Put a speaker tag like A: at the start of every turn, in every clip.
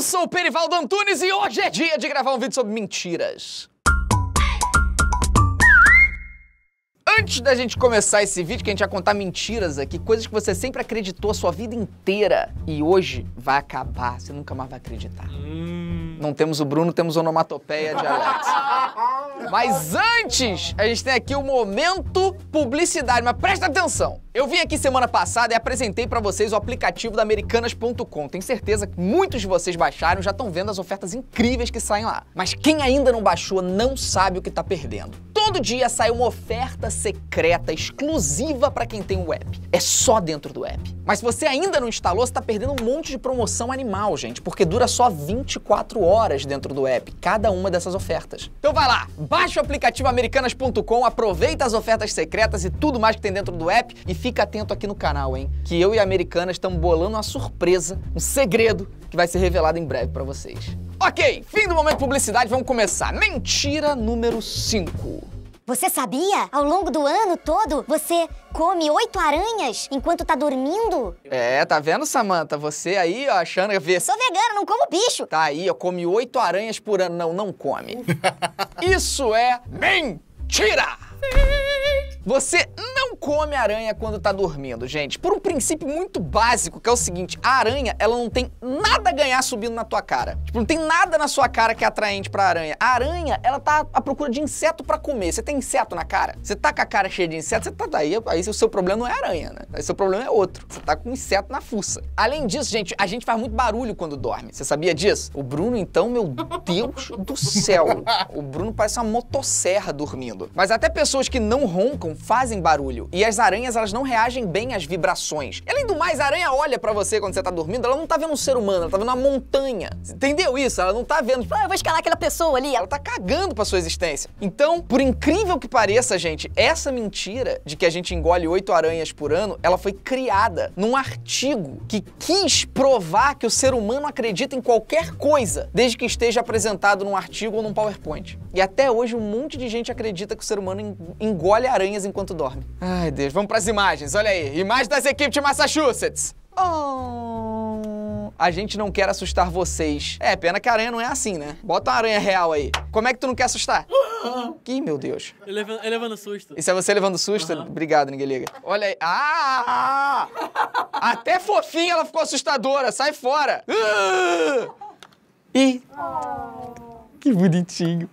A: Eu sou o Perivaldo Antunes e hoje é dia de gravar um vídeo sobre mentiras. Antes da gente começar esse vídeo, que a gente vai contar mentiras aqui, coisas que você sempre acreditou a sua vida inteira e hoje vai acabar, você nunca mais vai acreditar. Hum. Não temos o Bruno, temos onomatopeia de Alex. Mas antes, a gente tem aqui o momento publicidade, mas presta atenção. Eu vim aqui semana passada e apresentei para vocês o aplicativo da Americanas.com. Tenho certeza que muitos de vocês baixaram já estão vendo as ofertas incríveis que saem lá. Mas quem ainda não baixou não sabe o que está perdendo. Todo dia sai uma oferta secreta exclusiva para quem tem o app. É só dentro do app. Mas se você ainda não instalou, você está perdendo um monte de promoção animal, gente, porque dura só 24 horas dentro do app, cada uma dessas ofertas. Então vai lá, baixa o aplicativo americanas.com, aproveita as ofertas secretas e tudo mais que tem dentro do app e fica atento aqui no canal, hein? Que eu e a Americana estamos bolando uma surpresa, um segredo que vai ser revelado em breve para vocês. Ok, fim do momento de publicidade, vamos começar. Mentira número 5. Você sabia? Ao longo do ano todo, você come oito aranhas enquanto tá dormindo? É, tá vendo, Samantha? Você aí, ó, achando que... Sou vegana, não como bicho. Tá aí, ó, come oito aranhas por ano. Não, não come. Isso é mentira! Você não come aranha quando tá dormindo, gente. Por um princípio muito básico, que é o seguinte, a aranha, ela não tem nada a ganhar subindo na tua cara. Tipo, não tem nada na sua cara que é atraente pra aranha. A aranha, ela tá à procura de inseto para comer. Você tem inseto na cara? Você tá com a cara cheia de inseto, você tá daí, aí o seu problema não é aranha, né? Aí seu problema é outro. Você tá com inseto na fuça. Além disso, gente, a gente faz muito barulho quando dorme. Você sabia disso? O Bruno, então, meu Deus do céu. O Bruno parece uma motosserra dormindo. Mas até pessoas que não roncam fazem barulho e as aranhas elas não reagem bem às vibrações. Além do mais, a aranha olha para você quando você tá dormindo, ela não tá vendo um ser humano, ela tá vendo uma montanha. Entendeu isso? Ela não tá vendo, tipo, ah, eu vou escalar aquela pessoa ali. Ela tá cagando pra sua existência. Então, por incrível que pareça, gente, essa mentira de que a gente engole oito aranhas por ano, ela foi criada num artigo que quis provar que o ser humano acredita em qualquer coisa, desde que esteja apresentado num artigo ou num PowerPoint. E até hoje um monte de gente acredita que o ser humano engole aranhas enquanto dorme. Ai, Deus, vamos pras imagens, olha aí. Imagens das equipes de Massachusetts. Oh. A gente não quer assustar vocês. É, pena que a aranha não é assim, né? Bota uma aranha real aí. Como é que tu não quer assustar? Ih, meu Deus. Eu levando, susto. Isso é você levando susto? Uhum. Obrigado, ninguém liga. Olha aí. Ah! Até fofinha ela ficou assustadora. Sai fora. Ah! Ih! Oh. Que bonitinho.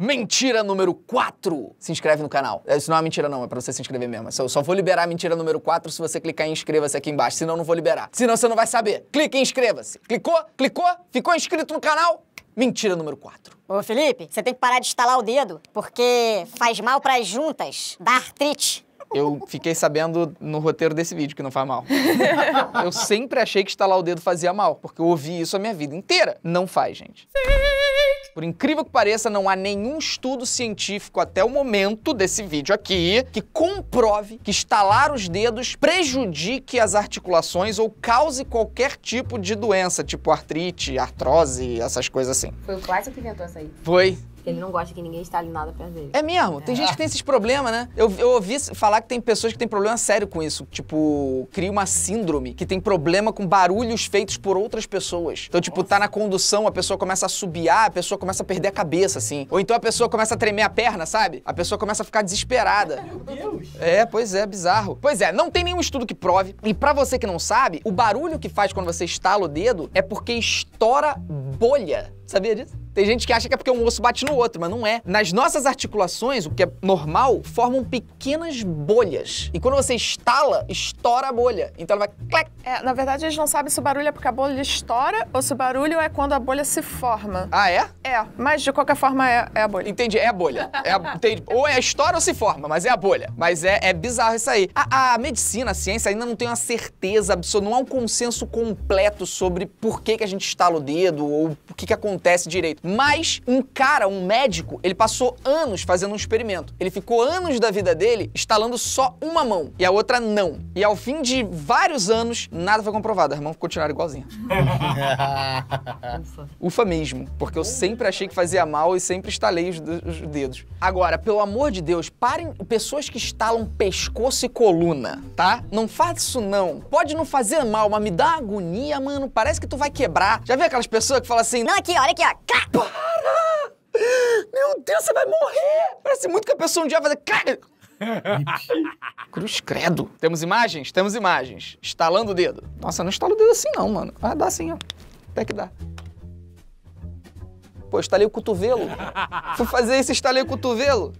A: Mentira número 4! Se inscreve no canal. É, isso não é mentira, não, é pra você se inscrever mesmo. É eu só vou liberar a mentira número 4 se você clicar em inscreva-se aqui embaixo. Senão, não vou liberar. Senão, você não vai saber. Clique em inscreva-se. Clicou? Clicou? Ficou inscrito no canal? Mentira número 4. Ô, Felipe, você tem que parar de estalar o dedo, porque faz mal para as juntas, dá artrite. Eu fiquei sabendo no roteiro desse vídeo que não faz mal. eu sempre achei que estalar o dedo fazia mal, porque eu ouvi isso a minha vida inteira. Não faz, gente. Sim. Por incrível que pareça, não há nenhum estudo científico até o momento desse vídeo aqui que comprove que estalar os dedos prejudique as articulações ou cause qualquer tipo de doença, tipo artrite, artrose, essas coisas assim. Foi o Clássico que inventou essa aí. Foi. Ele não gosta que ninguém estale nada perto dele. É mesmo? Tem é. gente que tem esses problemas, né? Eu, eu ouvi falar que tem pessoas que têm problema sério com isso. Tipo, cria uma síndrome que tem problema com barulhos feitos por outras pessoas. Então, tipo, Nossa. tá na condução, a pessoa começa a subiar, a pessoa começa a perder a cabeça, assim. Ou então a pessoa começa a tremer a perna, sabe? A pessoa começa a ficar desesperada. Meu Deus! É, pois é, bizarro. Pois é, não tem nenhum estudo que prove. E para você que não sabe, o barulho que faz quando você estala o dedo é porque estoura bolha Sabia disso? Tem gente que acha que é porque um osso bate no outro, mas não é. Nas nossas articulações, o que é normal, formam pequenas bolhas. E quando você estala, estoura a bolha. Então ela vai clac. É, na verdade, eles não sabem se o barulho é porque a bolha estoura ou se o barulho é quando a bolha se forma. Ah, é? É, mas de qualquer forma é, é a bolha. Entendi, é a bolha. É a, entendi. Ou é estoura ou se forma, mas é a bolha. Mas é, é bizarro isso aí. A, a medicina, a ciência ainda não tem uma certeza absoluta, não há um consenso completo sobre por que, que a gente estala o dedo ou o que, que acontece acontece direito. Mas um cara, um médico, ele passou anos fazendo um experimento. Ele ficou anos da vida dele instalando só uma mão e a outra não. E ao fim de vários anos, nada foi comprovado. As mãos continuaram igualzinhas. Ufa. Ufa mesmo, porque eu sempre achei que fazia mal e sempre estalei os, os dedos. Agora, pelo amor de Deus, parem pessoas que estalam pescoço e coluna, tá? Não faz isso não. Pode não fazer mal, mas me dá agonia, mano. Parece que tu vai quebrar. Já viu aquelas pessoas que falam assim: "Não aqui, ó. Olha aqui, ó. Para! Meu Deus, você vai morrer! Parece muito que a pessoa um dia vai fazer... Cruz credo. Temos imagens? Temos imagens. Estalando o dedo. Nossa, não estala o dedo assim não, mano. Ah, dá assim, ó. Até que dá. Pô, estalei o cotovelo. Fui fazer isso, estalei o cotovelo.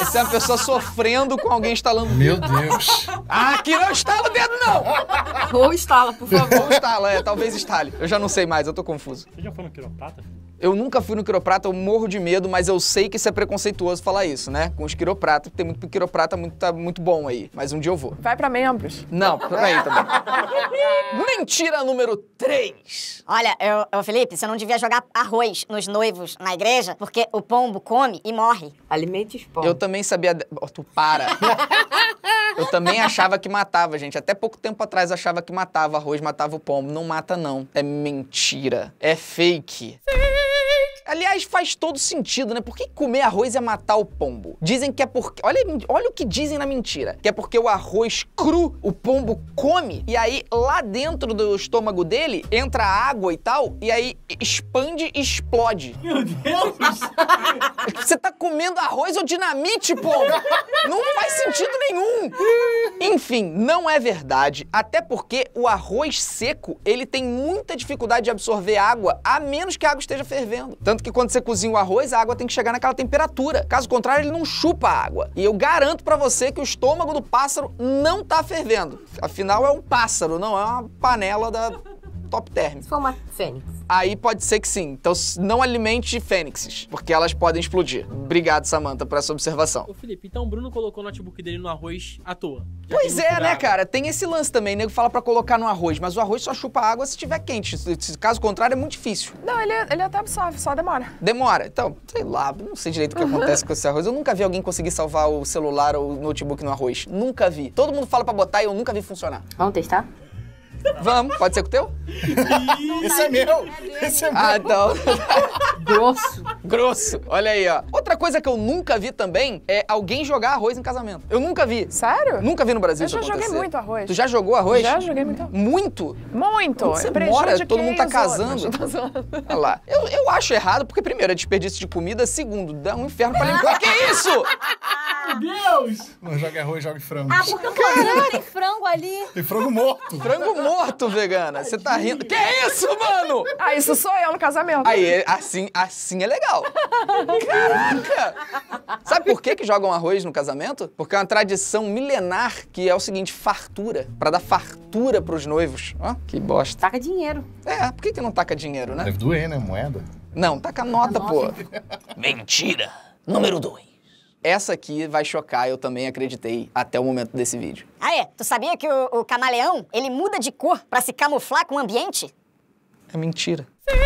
A: Essa é uma pessoa sofrendo com alguém instalando o dedo. Meu Deus. Ah, aqui não estala o dedo, não! Ou instala, por favor. Ou instala, é, talvez instale. Eu já não sei mais, eu tô confuso. Você já foi no quiroprata? Eu nunca fui no quiroprata, eu morro de medo, mas eu sei que isso é preconceituoso falar isso, né? Com os quiropratas, tem muito quiroprata, muito, tá muito bom aí. Mas um dia eu vou. Vai pra membros. Não, pra mim também. Mentira número 3. Olha, eu, eu, Felipe, você não devia jogar arroz nos noivos na igreja, porque o pombo come e morre. Alimente os pombos. Eu também sabia... De... Oh, tu para. eu também achava que matava, gente. Até pouco tempo atrás achava que matava arroz, matava o pombo. Não mata, não. É mentira. É fake. Sim. Aliás, faz todo sentido, né? Por que comer arroz é matar o pombo? Dizem que é porque. Olha, olha o que dizem na mentira: que é porque o arroz cru o pombo come e aí lá dentro do estômago dele entra água e tal, e aí expande e explode. Meu Deus! Você tá comendo arroz ou dinamite, pombo? Não faz sentido nenhum! Enfim, não é verdade, até porque o arroz seco ele tem muita dificuldade de absorver água, a menos que a água esteja fervendo. Então, tanto que quando você cozinha o arroz, a água tem que chegar naquela temperatura. Caso contrário, ele não chupa a água. E eu garanto para você que o estômago do pássaro não tá fervendo. Afinal, é um pássaro, não é uma panela da top term. Se for uma fênix. Aí pode ser que sim. Então não alimente fênixes, porque elas podem explodir. Obrigado, Samantha, por essa observação. Ô, Felipe, então o Bruno colocou o notebook dele no arroz à toa. pois é, né, água. cara? Tem esse lance também. O nego fala para colocar no arroz, mas o arroz só chupa água se estiver quente. Caso contrário, é muito difícil. Não, ele, ele até absorve, só demora. Demora. Então, sei lá, não sei direito o que acontece com esse arroz. Eu nunca vi alguém conseguir salvar o celular ou o notebook no arroz. Nunca vi. Todo mundo fala para botar e eu nunca vi funcionar. Vamos testar? Vamos, pode ser com o teu? Esse é meu! Esse é meu! Ah, então. Grosso. Grosso. Olha aí, ó. Outra coisa que eu nunca vi também é alguém jogar arroz em casamento. Eu nunca vi. Sério? Nunca vi no Brasil eu isso já joguei muito arroz. Tu já jogou arroz? Já joguei muito arroz. Muito? Muito. Você mora, todo mundo tá casando. Olha lá. Eu, eu acho errado porque, primeiro, é desperdício de comida. Segundo, dá um inferno pra limpar. que isso? Deus! Não joga arroz, joga frango. Ah, porque eu falei tem frango ali. Tem frango morto. Frango morto, vegana. Você tá rindo. Que isso, mano? Ah, isso sou eu no casamento. Aí, é, assim, assim é legal. Caraca! Sabe por que que jogam arroz no casamento? Porque é uma tradição milenar que é o seguinte, fartura. Pra dar fartura pros noivos. Ó, que bosta. Taca dinheiro. É, por que que não taca dinheiro, né? Deve doer, né? Moeda. Não, taca nota, nota. pô. Mentira. Número dois. Essa aqui vai chocar, eu também acreditei até o momento desse vídeo. Ah é? Tu sabia que o, o camaleão, ele muda de cor para se camuflar com o ambiente? É mentira. Sim.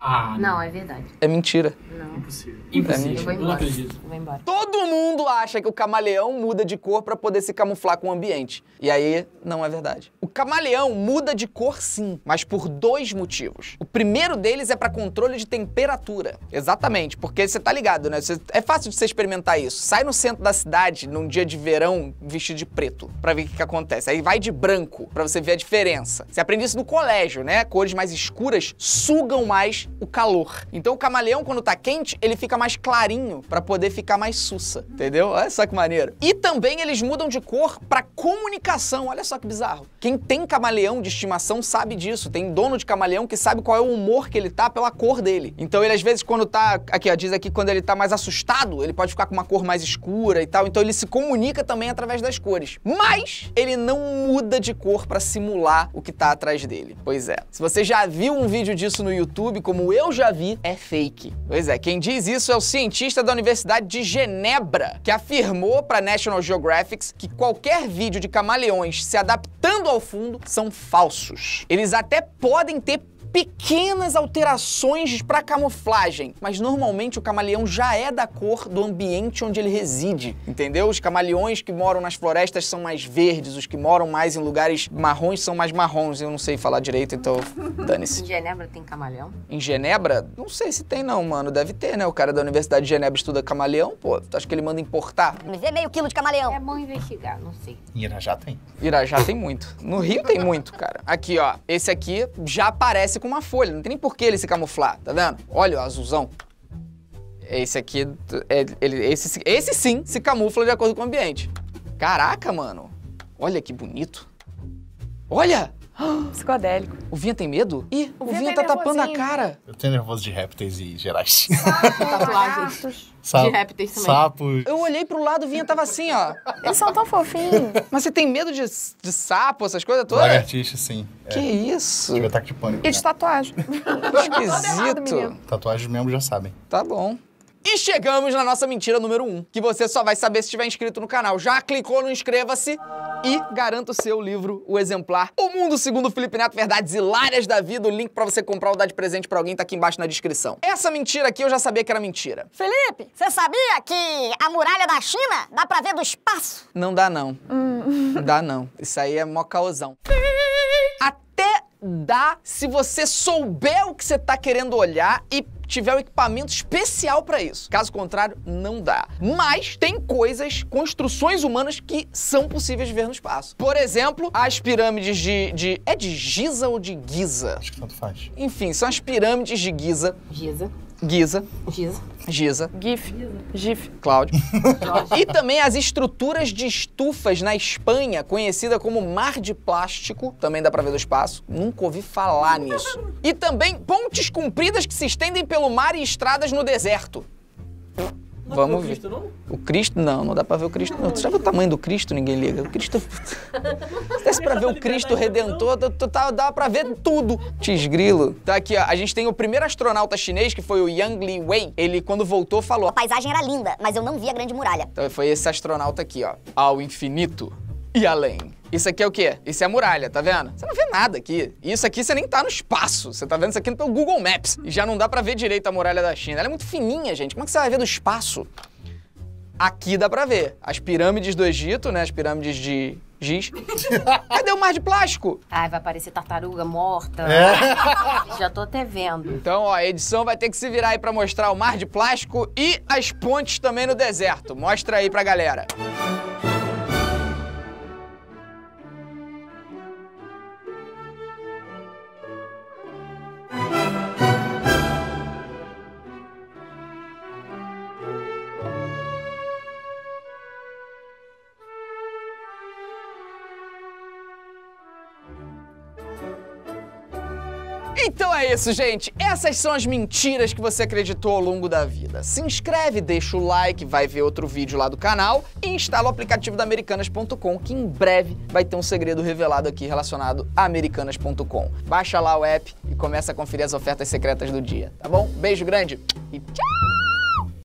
A: Ah, não. é verdade. É mentira. Não. Impossível. Impossível. Eu embora. Não acredito. Eu vou embora. Todo mundo acha que o camaleão muda de cor para poder se camuflar com o ambiente. E aí, não é verdade. O camaleão muda de cor sim, mas por dois motivos. O primeiro deles é para controle de temperatura. Exatamente, porque você tá ligado, né? Cê, é fácil de você experimentar isso. Sai no centro da cidade num dia de verão vestido de preto para ver o que, que acontece. Aí vai de branco para você ver a diferença. Você aprende isso no colégio, né? Cores mais escuras sugam mais o calor. Então o camaleão, quando tá quente, ele fica mais clarinho para poder ficar mais sussa, entendeu? Olha só que maneiro. E também eles mudam de cor para comunicação, olha só que bizarro. Quem tem camaleão de estimação sabe disso, tem dono de camaleão que sabe qual é o humor que ele tá pela cor dele. Então ele às vezes quando tá, aqui ó, diz aqui, quando ele tá mais assustado, ele pode ficar com uma cor mais escura e tal, então ele se comunica também através das cores. Mas ele não muda de cor para simular o que tá atrás dele. Pois é. Se você já viu um vídeo disso no YouTube, como eu já vi é fake. Pois é, quem diz isso é o cientista da Universidade de Genebra, que afirmou para National Geographic que qualquer vídeo de camaleões se adaptando ao fundo são falsos. Eles até podem ter pequenas alterações para camuflagem, mas normalmente o camaleão já é da cor do ambiente onde ele reside, entendeu? Os camaleões que moram nas florestas são mais verdes, os que moram mais em lugares marrons são mais marrons. Eu não sei falar direito, então dane-se. Em Genebra tem camaleão? Em Genebra? Não sei se tem não, mano. Deve ter, né? O cara da Universidade de Genebra estuda camaleão, pô. Tu acha que ele manda importar? Mas é meio quilo de camaleão. É bom investigar, não sei. Em Irajá tem. Irajá tem muito. No Rio tem muito, cara. Aqui, ó. Esse aqui já aparece com uma folha, não tem nem por que ele se camuflar, tá vendo? Olha o azulzão. Esse aqui, é, ele, esse, esse sim se camufla de acordo com o ambiente. Caraca, mano. Olha que bonito. Olha! Psicodélico. O Vinha tem medo? Ih, o, o Vinha, tá tapando a cara. Eu tenho nervoso de répteis e gerais. Tatuagens. Sapo, de répteis também. Sapos. Eu olhei pro lado, o Vinha tava assim, ó. Eles são tão fofinhos. Mas você tem medo de, de sapo, essas coisas todas? Lagartixa, sim. É. Que é. isso? Tive ataque de pânico. E de né? tatuagem. Esquisito. Errado, Tatuagem mesmo já sabem. Tá bom. E chegamos na nossa mentira número 1, um, que você só vai saber se estiver inscrito no canal. Já clicou no inscreva-se e garanta o seu livro, o exemplar O Mundo Segundo Felipe Neto, Verdades Hilárias da Vida. O link para você comprar ou dar de presente para alguém tá aqui embaixo na descrição. Essa mentira aqui eu já sabia que era mentira. Felipe, você sabia que a muralha da China dá pra ver do espaço? Não dá não. Hum. Não dá não. Isso aí é mó caosão. Até dá se você souber o que você tá querendo olhar e tiver um equipamento especial para isso. Caso contrário, não dá. Mas tem coisas, construções humanas que são possíveis de ver no espaço. Por exemplo, as pirâmides de. de é de Giza ou de Giza? Acho que tanto faz. Enfim, são as pirâmides de Giza. Giza Giza. Giza. Giza. GIF. GIF. Cláudio. e também as estruturas de estufas na Espanha, conhecida como mar de plástico, também dá pra ver do espaço. Nunca ouvi falar nisso. E também pontes compridas que se estendem pelo mar e estradas no deserto. Não Vamos ver. O Cristo, não? O Cristo, não, não dá pra ver o Cristo, não. Tu sabe o tamanho do Cristo? Ninguém liga. O Cristo. Se desse pra ver tá o Cristo Redentor, tu, tu, tá, dá pra ver tudo. Tisgrilo. Tá aqui, ó. A gente tem o primeiro astronauta chinês, que foi o Yang Li Wei. Ele, quando voltou, falou: A paisagem era linda, mas eu não vi a Grande Muralha. Então foi esse astronauta aqui, ó. Ao infinito e além. Isso aqui é o quê? Isso é a muralha, tá vendo? Você não vê nada aqui. E isso aqui você nem tá no espaço. Você tá vendo isso aqui pelo Google Maps. E já não dá pra ver direito a muralha da China. Ela é muito fininha, gente. Como é que você vai ver do espaço? Aqui dá pra ver. As pirâmides do Egito, né? As pirâmides de giz. Cadê o mar de plástico? Ai, vai aparecer tartaruga morta. É. Já tô até vendo. Então, ó, a edição vai ter que se virar aí pra mostrar o mar de plástico e as pontes também no deserto. Mostra aí pra galera. Música Então é isso, gente. Essas são as mentiras que você acreditou ao longo da vida. Se inscreve, deixa o like, vai ver outro vídeo lá do canal e instala o aplicativo da Americanas.com, que em breve vai ter um segredo revelado aqui relacionado a Americanas.com. Baixa lá o app e começa a conferir as ofertas secretas do dia, tá bom? Beijo grande e tchau!